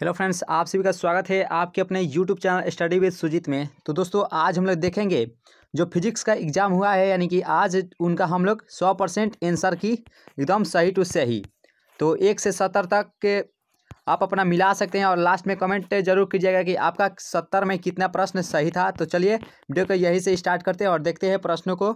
hello friends आप सभी का स्वागत है आपके अपने YouTube channel study with Sujeet में तो दोस्तों आज हम लोग देखेंगे जो फिजिक्स का एग्ज़ाम हुआ है यानी कि आज उनका हम लोग सौ परसेंट आंसर की एकदम सही टू सही तो एक से सत्तर तक के आप अपना मिला सकते हैं और लास्ट में कमेंट जरूर कीजिएगा कि आपका सत्तर में कितना प्रश्न सही था तो चलिए वीडियो को यहीं से स्टार्ट करते हैं और देखते हैं प्रश्नों को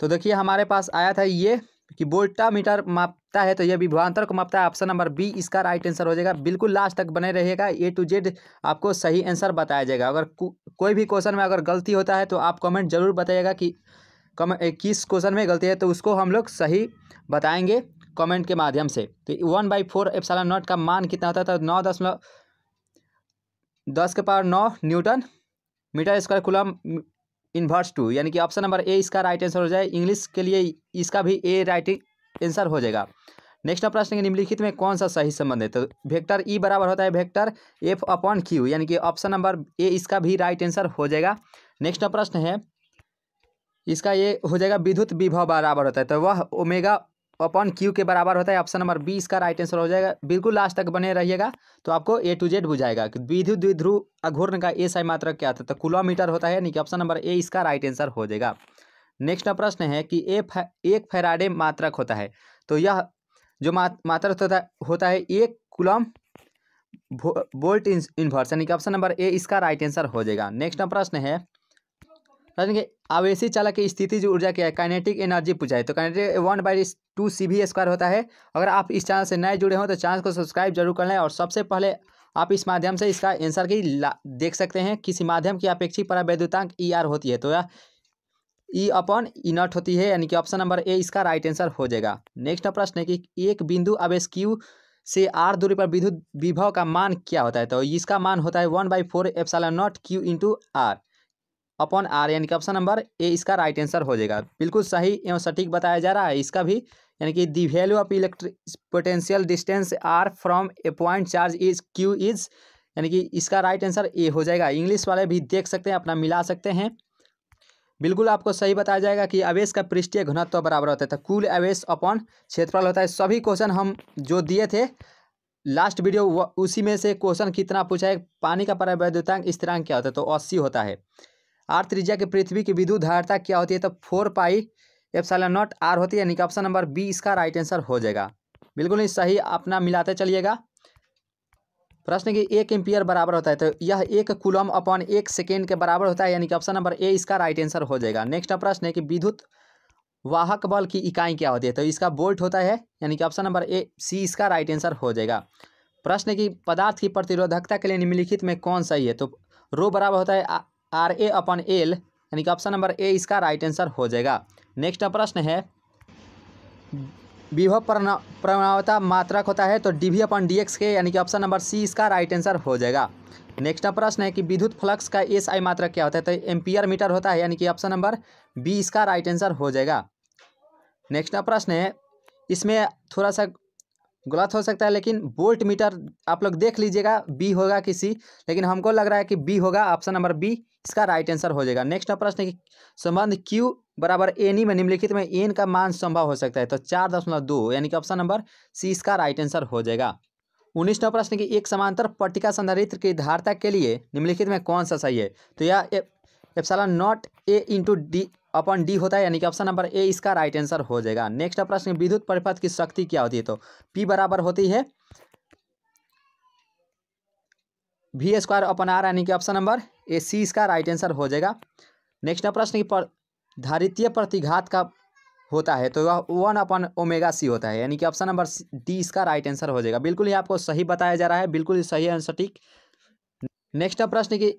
तो देखिए हमारे पास आया था ये कि वोल्टा मीटर मापता है तो यह विभवांतर को मापता है ऑप्शन नंबर बी इसका राइट आंसर हो जाएगा बिल्कुल लास्ट तक बने रहिएगा ए टू जेड आपको सही आंसर बताया जाएगा अगर को, कोई भी क्वेश्चन में अगर गलती होता है तो आप कमेंट जरूर बताइएगा कि कम किस क्वेश्चन में गलती है तो उसको हम लोग सही बताएंगे कमेंट के माध्यम से तो one by four epsilon nought का मान कितना होता था तो नौ दशमलव दस के पावर नौ newton metre square coulomb inverse two यानी कि ऑप्शन नंबर ए इसका राइट आंसर हो जाए इंग्लिश के लिए इसका भी ए राइट आंसर हो जाएगा नेक्स्ट प्रश्न के निम्नलिखित में कौन सा सही संबंध है तो वेक्टर ई e बराबर होता है वेक्टर एफ अपॉन क्यू यानी कि ऑप्शन नंबर ए इसका भी राइट आंसर हो जाएगा नेक्स्ट प्रश्न है इसका ये हो जाएगा विद्युत विभव बराबर होता है तो वह ओमेगा अपॉन क्यू के बराबर होता है ऑप्शन नंबर बी इसका राइट आंसर हो जाएगा बिल्कुल लास्ट तक बने रहिएगा तो आपको ए टू जेड बुझाएगा कि विद्युत द्विध्रुव अघूर्ण का ए साई मात्रक क्या होता है तो मीटर होता है यानी कि ऑप्शन नंबर ए इसका राइट आंसर हो जाएगा नेक्स्ट प्रश्न है कि ए एक फेराडे मात्रक होता है तो यह जो मात्रक होता, होता है एक कुलम वोल्ट इन्वर्स यानी कि ऑप्शन नंबर ए इसका राइट आंसर हो जाएगा नेक्स्ट प्रश्न है समझेंगे आवेशी चालक की स्थिति जो ऊर्जा क्या है काइनेटिक एनर्जी पूछा है तो kinetic one by two C V square होता है अगर आप इस चैनल से नए जुड़े हों तो चैनल को सब्सक्राइब जरूर कर लें और सबसे पहले आप इस माध्यम से इसका आंसर की देख सकते हैं किसी माध्यम की अपेक्षित परावैद्युतांक ई e आर होती है तो यह ई अपॉन ई नॉट होती है यानी कि ऑप्शन नंबर ए इसका राइट आंसर हो जाएगा नेक्स्ट प्रश्न है कि एक बिंदु आवेश क्यू से आर दूरी पर विद्युत विभव का मान क्या होता है तो इसका मान होता है one by four epsilon nought Q into R upon R यानी कि ऑप्शन नंबर ए इसका राइट आंसर हो जाएगा बिल्कुल सही एवं सटीक बताया जा रहा है इसका भी यानी कि the value of electric potential distance R from a point charge is Q is यानी कि इसका राइट आंसर ए हो जाएगा इंग्लिश वाले भी देख सकते हैं अपना मिला सकते हैं बिल्कुल आपको सही बताया जाएगा कि आवेश का पृष्ठीय घनत्व तो बराबर होता है तो कुल आवेश अपॉन क्षेत्रफल होता है सभी क्वेश्चन हम जो दिए थे लास्ट वीडियो उसी में से क्वेश्चन कितना पूछा है पानी का परिवैधतांक स्थिरांक क्या होता है तो अस्सी होता है आर्थ त्रिज्या की पृथ्वी की विद्युत धारता क्या होती है तो four pi epsilon nought R होती है यानी कि ऑप्शन नंबर बी इसका राइट आंसर हो जाएगा बिल्कुल ही सही अपना मिलाते चलिएगा प्रश्न की एक एम्पियर बराबर होता है तो यह एक कुलम अपॉन एक सेकेंड के बराबर होता है यानी कि ऑप्शन नंबर ए इसका राइट आंसर हो जाएगा नेक्स्ट प्रश्न है कि विद्युत वाहक बल की इकाई क्या होती है तो इसका बोल्ट होता है यानी कि ऑप्शन नंबर ए सी इसका राइट आंसर हो जाएगा प्रश्न की पदार्थ की प्रतिरोधकता के लिए निम्नलिखित में कौन सही है तो रो बराबर होता है आर ए अपन एल यानी कि ऑप्शन नंबर ए इसका राइट आंसर हो जाएगा नेक्स्ट प्रश्न है विभव प्रणवता मात्रक होता है तो D V upon D X के यानी कि ऑप्शन नंबर सी इसका राइट आंसर हो जाएगा नेक्स्ट प्रश्न है कि विद्युत फ्लक्स का एस आई मात्रक क्या होता है तो एम्पियर मीटर होता है यानी कि ऑप्शन नंबर बी इसका राइट आंसर हो जाएगा नेक्स्ट प्रश्न है इसमें थोड़ा सा गलत हो सकता है लेकिन वोल्ट मीटर आप लोग देख लीजिएगा बी होगा कि सी लेकिन हमको लग रहा है कि बी होगा ऑप्शन नंबर बी इसका राइट आंसर हो जाएगा नेक्स्ट प्रश्न है कि संबंध क्यू बराबर एन ई में निम्नलिखित में एन का मान संभव हो सकता है तो चार दशमलव दो यानी कि ऑप्शन नंबर सी इसका राइट आंसर हो जाएगा उन्नीस नौ प्रश्न की एक समांतर पट्टिका संधारित्र की धारता के लिए निम्नलिखित में कौन सा सही है तो यह epsilon nought A into D upon D होता है यानी कि ऑप्शन नंबर ए इसका राइट आंसर हो जाएगा नेक्स्ट प्रश्न विद्युत परिपथ की शक्ति क्या होती है तो पी बराबर होती है वी स्क्वायर अपन आर यानी कि ऑप्शन नंबर ए सी इसका राइट आंसर हो जाएगा नेक्स्ट प्रश्न की धारितीय प्रतिघात का होता है तो वह वन अपन ओमेगा सी होता है यानी कि ऑप्शन नंबर डी इसका राइट आंसर हो जाएगा बिल्कुल ही आपको सही बताया जा रहा है बिल्कुल ही सही आंसर ठीक नेक्स्ट प्रश्न की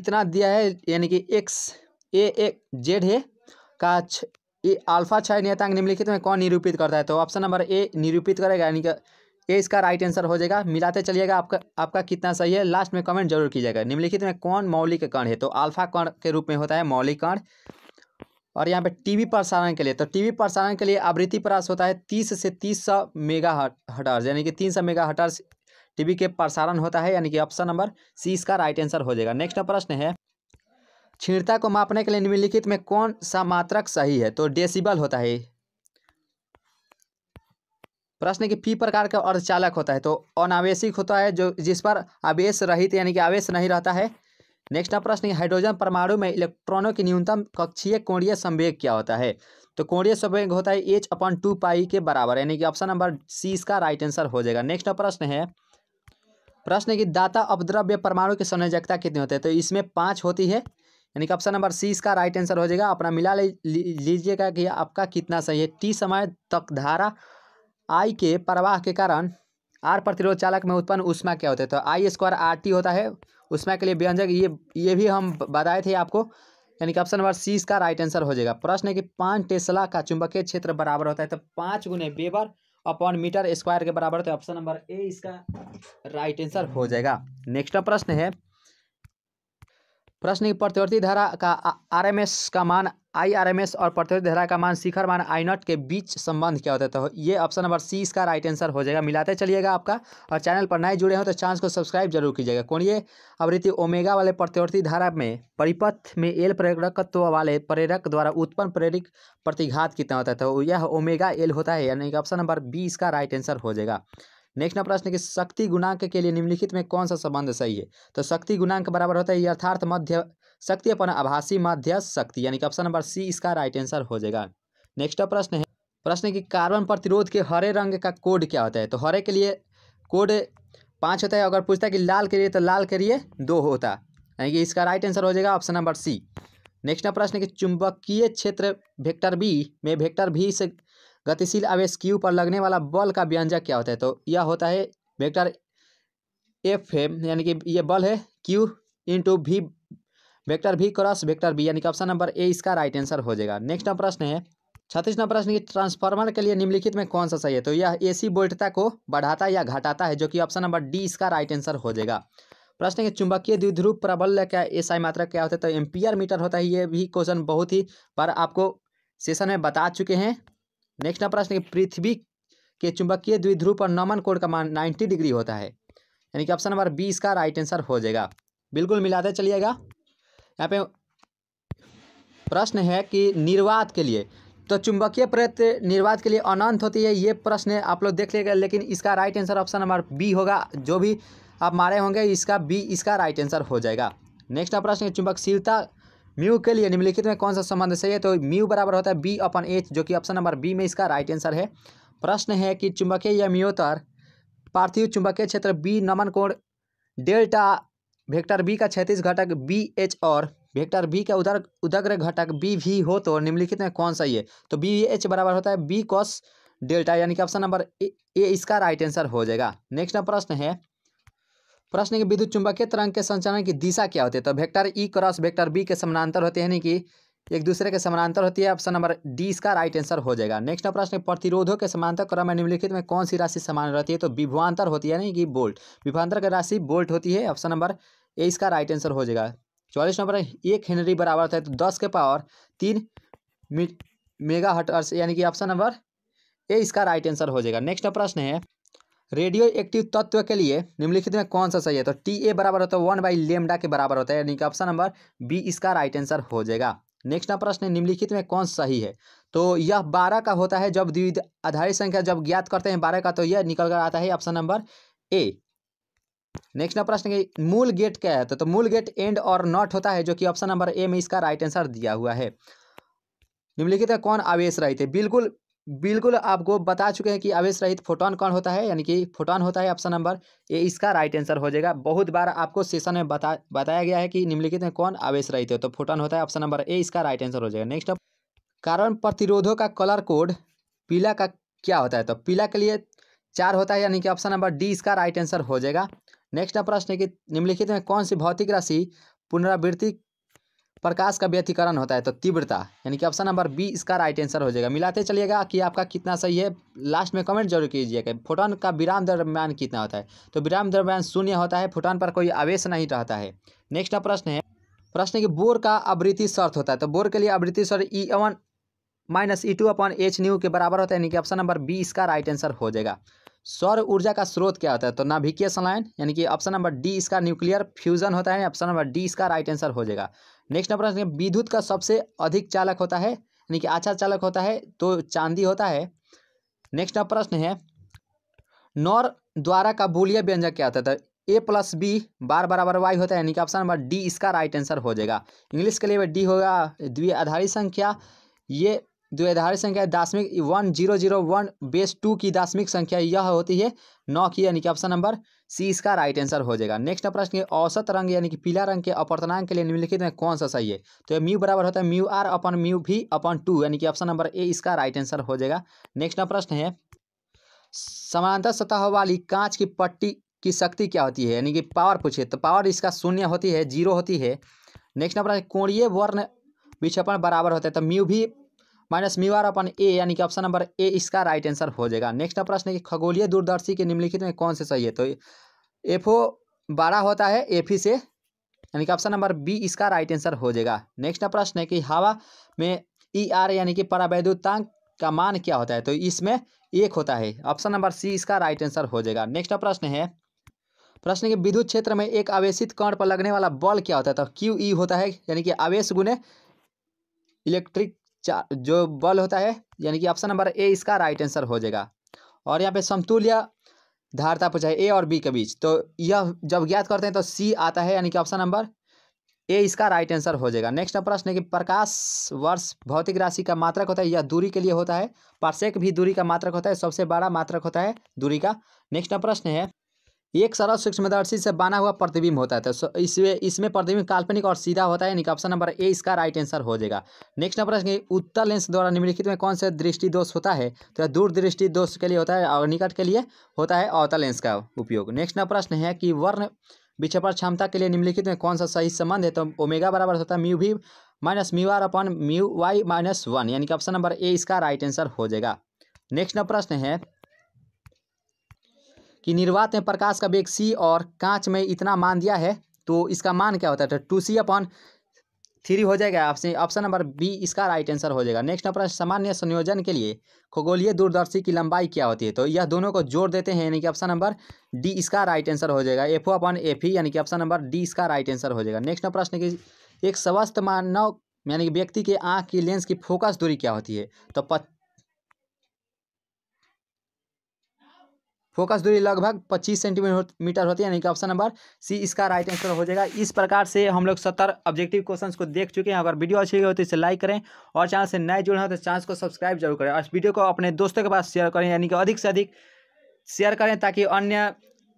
इतना दिया है यानी कि एक्स ए एक जेड है का ये अल्फा छः नेतांग निम्नलिखित में कौन निरूपित करता है तो ऑप्शन नंबर ए निरूपित करेगा यानी कि ए इसका राइट आंसर हो जाएगा मिलाते चलिएगा आपका आपका कितना सही है लास्ट में कमेंट जरूर कीजिएगा निम्नलिखित में कौन मौलिक कण है तो अल्फा कण के रूप में होता है मौलिक कण और यहाँ पे टीवी प्रसारण के लिए तो टीवी प्रसारण के लिए आवृत्ति प्रास होता है तीस से तीस सौ मेगा हटर्स यानी कि तीन सौ मेगा हटर्स टीवी के प्रसारण होता है यानी कि ऑप्शन नंबर सी इसका राइट आंसर हो जाएगा नेक्स्ट प्रश्न है क्षीणता को मापने के लिए निम्नलिखित में कौन सा मात्रक सही है तो डेसिबल होता है प्रश्न की पी प्रकार का अर्धचालक होता है तो अनावेशिक होता है जो जिस पर आवेश रहित यानी कि आवेश नहीं रहता है नेक्स्ट ना प्रश्न हाइड्रोजन परमाणु में इलेक्ट्रॉनों की न्यूनतम कक्षीय कोणीय संवेग क्या होता है तो कोणीय संवेग होता है एच अपन टू पाई के बराबर यानी कि ऑप्शन नंबर सी इसका राइट आंसर हो जाएगा नेक्स्ट प्रश्न है प्रश्न की दाता अपद्रव्य परमाणु की संयोजकता कितनी होती है तो इसमें पाँच होती है यानी कि ऑप्शन नंबर सी इसका राइट आंसर हो जाएगा अपना मिला लीजिएगा कि आपका कितना सही है टी समय तक धारा आई के प्रवाह के कारण आर प्रतिरोध चालक में उत्पन्न उष्मा क्या होता है तो आई स्क्वायर आर टी होता है उष्मा के लिए व्यंजक ये ये भी हम बताए थे आपको यानी कि ऑप्शन नंबर सी इसका राइट आंसर हो जाएगा प्रश्न है कि पाँच टेस्ला का चुंबकीय क्षेत्र बराबर होता है तो पाँच गुने बेबर अपॉन मीटर स्क्वायर के बराबर है ऑप्शन नंबर ए इसका राइट आंसर हो जाएगा नेक्स्ट प्रश्न है प्रश्न की प्रतिवर्ती धारा का आरएमएस का मान आईआरएमएस और प्रतिवर्ती धारा का मान शिखर मान आई नॉट के बीच संबंध क्या होता है तो ये ऑप्शन नंबर सी इसका राइट आंसर हो जाएगा मिलाते चलिएगा आपका और चैनल पर नए जुड़े हो तो चैनल को सब्सक्राइब जरूर कीजिएगा कौन ये आवृत्ति ओमेगा वाले प्रतिवर्ती धारा में परिपथ में एल प्रेरकत्व वाले प्रेरक द्वारा उत्पन्न प्रेरित प्रतिघात कितना होता है तो यह ओमेगा एल होता है यानी कि ऑप्शन नंबर बी इसका राइट आंसर हो जाएगा नेक्स्ट ना प्रश्न कि शक्ति गुणांक के लिए निम्नलिखित में कौन सा संबंध सही है तो शक्ति गुणांक बराबर होता है यथार्थ मध्य शक्ति अपन आभासी मध्य शक्ति यानी कि ऑप्शन नंबर सी इसका राइट आंसर हो जाएगा नेक्स्ट प्रश्न है प्रश्न कि कार्बन प्रतिरोध के हरे रंग का कोड क्या होता है तो हरे के लिए कोड पाँच होता है अगर पूछता है कि लाल के लिए तो लाल के लिए दो होता यानी कि इसका राइट आंसर हो जाएगा ऑप्शन नंबर सी नेक्स्ट प्रश्न कि चुंबकीय क्षेत्र वेक्टर बी में वेक्टर भी से गतिशील आवेश क्यू पर लगने वाला बल का व्यंजक क्या होता है तो यह होता है वेक्टर एफ है यानी कि ये बल है Q into V vector V cross vector B यानी कि ऑप्शन नंबर ए इसका राइट आंसर हो जाएगा नेक्स्ट नंबर प्रश्न है छत्तीस नंबर प्रश्न की ट्रांसफार्मर के लिए निम्नलिखित में कौन सा सही है तो यह एसी वोल्टता को बढ़ाता या घटाता है जो कि ऑप्शन नंबर डी इसका राइट आंसर हो जाएगा प्रश्न के चुंबकीय द्विध्रुव प्रबल का आई मात्रा क्या होता है तो एम्पियर मीटर होता है ये भी क्वेश्चन बहुत ही पर आपको सेशन में बता चुके हैं नेक्स्ट ना प्रश्न पृथ्वी के चुंबकीय द्विध्रुव पर नमन कोण का मान नाइन्टी डिग्री होता है यानी कि ऑप्शन नंबर बी इसका राइट आंसर हो जाएगा बिल्कुल मिलाते चलिएगा यहाँ पे प्रश्न है कि निर्वात के लिए तो चुंबकीय प्रयत्त निर्वात के लिए अनंत होती है ये प्रश्न आप लोग देख लेगा लेकिन इसका right answer option number B होगा जो भी आप मारे होंगे इसका बी इसका राइट आंसर हो जाएगा नेक्स्ट प्रश्न है चुंबकशीलता म्यू के लिए निम्नलिखित में कौन सा संबंध सही है तो म्यू बराबर होता है बी अपन एच जो कि ऑप्शन नंबर बी में इसका राइट आंसर है प्रश्न है कि चुंबकीय या म्यूतर पार्थिव चुंबकीय क्षेत्र बी नमन कोण डेल्टा वेक्टर बी का छत्तीस घटक बी एच और वेक्टर बी का उधर उदग्र घटक बी भी हो तो निम्नलिखित में कौन सा है तो बी एच बराबर होता है बी कॉस डेल्टा यानी कि ऑप्शन नंबर ए इसका राइट आंसर हो जाएगा नेक्स्ट प्रश्न है प्रश्न के विद्युत चुंबकीय तरंग के संचालन की दिशा क्या होती है तो vector E cross vector B के समानांतर होते हैं यानी कि एक दूसरे के समानांतर होती है ऑप्शन नंबर डी इसका राइट आंसर हो जाएगा नेक्स्ट प्रश्न प्रतिरोधों के समांतर क्रम में निम्नलिखित में कौन सी राशि समान रहती है तो विभवांतर होती है यानी कि बोल्ट विभवांतर की राशि बोल्ट होती है ऑप्शन नंबर ए इसका राइट आंसर हो जाएगा चौलीस नंबर एक हेनरी बराबर होता है तो दस के पावर तीन मेगा हटर्स यानी कि ऑप्शन नंबर ए इसका राइट आंसर हो जाएगा नेक्स्ट प्रश्न है रेडियो एक्टिव तत्व के लिए निम्नलिखित में कौन सा सही है तो टी ए बराबर होता है वन बाई लेमडा के बराबर होता है यानी कि ऑप्शन नंबर बी इसका राइट आंसर हो जाएगा नेक्स्ट ना प्रश्न निम्नलिखित में कौन सही है तो यह बारह का होता है जब द्विविध आधारित संख्या जब ज्ञात करते हैं बारह का तो यह निकल कर आता है ऑप्शन नंबर ए नेक्स्ट ना प्रश्न मूल गेट क्या है तो, तो मूल गेट एंड और नॉट होता है जो कि ऑप्शन नंबर ए में इसका राइट आंसर दिया हुआ है निम्नलिखित में कौन आवेश रहित है बिल्कुल बिल्कुल आपको बता चुके हैं कि आवेश रहित फोटोन कौन होता है यानी कि फोटोन होता है ऑप्शन नंबर ए इसका राइट आंसर हो जाएगा बहुत बार आपको सेशन में बता बताया गया है कि निम्नलिखित में कौन आवेश रहित है तो फोटोन होता है ऑप्शन नंबर ए इसका राइट आंसर हो जाएगा नेक्स्ट कार्बन प्रतिरोधों का कलर कोड पीला का क्या होता है तो पीला के लिए चार होता है यानी कि ऑप्शन नंबर डी इसका राइट आंसर हो जाएगा नेक्स्ट प्रश्न है कि निम्नलिखित में कौन सी भौतिक राशि पुनरावृत्ति प्रकाश का व्यतिकरण होता है तो तीव्रता यानी कि ऑप्शन नंबर बी इसका राइट आंसर हो जाएगा मिलाते चलिएगा कि आपका कितना सही है लास्ट में कमेंट जरूर कीजिए कि फोटोन का विराम दरम्यान कितना होता है तो विराम दरम्यान शून्य होता है फोटोन पर कोई आवेश नहीं रहता है नेक्स्ट प्रश्न है प्रश्न कि बोर का आवृत्ति शर्त होता है तो बोर के लिए आवृत्ति शर्त E one minus E two upon H nu के बराबर होता है यानी कि ऑप्शन नंबर बी इसका राइट आंसर हो जाएगा सौर ऊर्जा का स्रोत क्या होता है तो नाभिकीय संलयन यानी कि ऑप्शन नंबर डी इसका न्यूक्लियर फ्यूजन होता है ऑप्शन नंबर डी इसका राइट आंसर हो जाएगा नेक्स्ट नंबर विद्युत का सबसे अधिक चालक होता है यानी कि अच्छा चालक होता है तो चांदी होता है नेक्स्ट नंबर प्रश्न है नौर द्वारा का बोलिया व्यंजक क्या होता है ए प्लस बी बार बराबर वाई होता है यानी कि ऑप्शन नंबर डी इसका राइट आंसर हो जाएगा इंग्लिश के लिए डी होगा द्वि आधारित संख्या ये द्विधारी संख्या दशमिक one zero zero one base two की दशमिक संख्या यह होती है नौ की यानी कि ऑप्शन नंबर सी इसका राइट आंसर हो जाएगा नेक्स्ट प्रश्न है औसत रंग यानी कि पीला रंग के अपर्तनांक के लिए निम्नलिखित में कौन सा सही है तो यह म्यू बराबर होता है म्यू आर अपन म्यू भी अपन टू यानी कि ऑप्शन नंबर ए इसका राइट आंसर हो जाएगा नेक्स्ट प्रश्न है समांतर सतह वाली कांच की पट्टी की शक्ति क्या होती है यानी कि पावर पूछे तो पावर इसका शून्य होती है जीरो होती है नेक्स्ट नंबर कोणीय वर्ण विक्षेपण बराबर होता है तो म्यू भी माइनस मीवार अपन ए यानी कि ऑप्शन नंबर ए इसका राइट आंसर हो जाएगा नेक्स्ट प्रश्न है कि खगोलीय दूरदर्शी के निम्नलिखित में कौन से सही है तो एफ ओ बारह होता है एफ ई e से यानी कि ऑप्शन नंबर बी इसका राइट आंसर हो जाएगा नेक्स्ट प्रश्न है कि हवा में ई e आर यानी कि परावैद्युतांक का मान क्या होता है तो इसमें एक होता है ऑप्शन नंबर सी इसका राइट आंसर हो जाएगा नेक्स्ट प्रश्न है प्रश्न के विद्युत क्षेत्र में एक आवेशित कण पर लगने वाला बल क्या होता है तो क्यू ई e होता है यानी कि आवेश गुने इलेक्ट्रिक जो बल होता है यानी कि ऑप्शन नंबर ए इसका राइट आंसर हो जाएगा और यहाँ पे समतुल्य धारता पूछा है ए और बी के बीच तो यह जब ज्ञात करते हैं तो सी आता है यानी कि ऑप्शन नंबर ए इसका राइट आंसर हो जाएगा नेक्स्ट प्रश्न है कि प्रकाश वर्ष भौतिक राशि का मात्रक होता है यह दूरी के लिए होता है पार्सेक भी दूरी का मात्रक होता है सबसे बड़ा मात्रक होता है दूरी का नेक्स्ट प्रश्न है एक सरल सूक्ष्मदर्शी से बना हुआ प्रतिबिंब होता है तो इसमें इसमें प्रतिबिंब काल्पनिक और सीधा होता है यानी कि ऑप्शन नंबर ए इसका राइट आंसर हो जाएगा नेक्स्ट नंबर प्रश्न उत्तर लेंस द्वारा निम्नलिखित में कौन सा दृष्टि दोष होता है तो दूर दृष्टि दोष के लिए होता है और निकट के लिए होता है अवतल लेंस का उपयोग नेक्स्ट नंबर प्रश्न है कि वर्ण विक्षेपण क्षमता के लिए निम्नलिखित में कौन सा सही संबंध है तो ओमेगा बराबर होता है mu V minus mu R upon mu Y minus one यानी कि ऑप्शन नंबर ए इसका राइट आंसर हो जाएगा नेक्स्ट नंबर प्रश्न है कि निर्वात में प्रकाश का वेग सी और कांच में इतना मान दिया है तो इसका मान क्या होता है तो टू सी अपॉन थ्री हो जाएगा ऑप्शन ऑप्शन नंबर बी इसका राइट आंसर हो जाएगा नेक्स्ट नंबर सामान्य संयोजन के लिए खगोलीय दूरदर्शी की लंबाई क्या होती है तो यह दोनों को जोड़ देते हैं यानी कि ऑप्शन नंबर डी इसका राइट आंसर हो जाएगा एफ ओ अपन एफ ई यानी कि ऑप्शन नंबर डी इसका राइट आंसर हो जाएगा नेक्स्ट नंबर प्रश्न की एक स्वस्थ मानव यानी कि व्यक्ति के आँख की लेंस की फोकस दूरी क्या होती है तो फोकस दूरी लगभग 25 सेंटीमीटर होती है यानी कि ऑप्शन नंबर सी इसका राइट आंसर हो जाएगा इस प्रकार से हम लोग सत्तर ऑब्जेक्टिव क्वेश्चंस को देख चुके हैं अगर वीडियो अच्छी लगी हो तो इसे लाइक करें और चैनल से नए जुड़े हैं तो चैनल को सब्सक्राइब जरूर करें और इस वीडियो को अपने दोस्तों के पास शेयर करें यानी कि अधिक से अधिक शेयर करें ताकि अन्य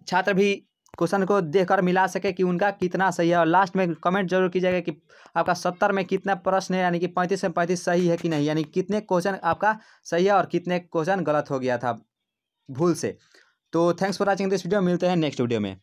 छात्र भी क्वेश्चन को देखकर मिला सके कि उनका कितना सही है और लास्ट में कमेंट जरूर कीजिएगा कि आपका सत्तर में कितना प्रश्न है यानी कि पैंतीस में पैंतीस सही है कि नहीं यानी कितने क्वेश्चन आपका सही है और कितने क्वेश्चन गलत हो गया था भूल से तो thanks for watching this video मिलते हैं नेक्स्ट वीडियो में